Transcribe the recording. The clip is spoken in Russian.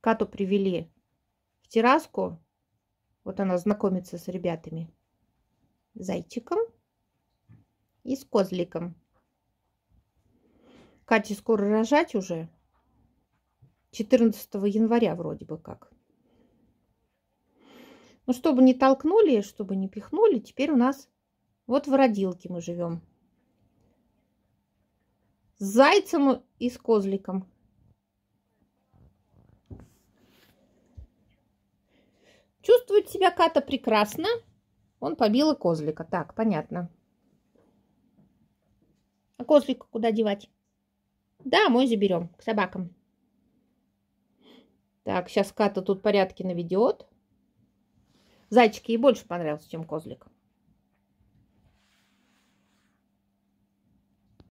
Кату привели в терраску. Вот она знакомится с ребятами. Зайчиком и с козликом. Кате скоро рожать уже. 14 января вроде бы как. Ну, чтобы не толкнули, чтобы не пихнули, теперь у нас вот в родилке мы живем. С зайцем и с козликом. себя Ката прекрасно. Он побил и козлика. Так, понятно. А козлика куда девать? Да, мой заберем к собакам. Так, сейчас Ката тут порядки наведет. Зайчики ей больше понравился, чем козлик.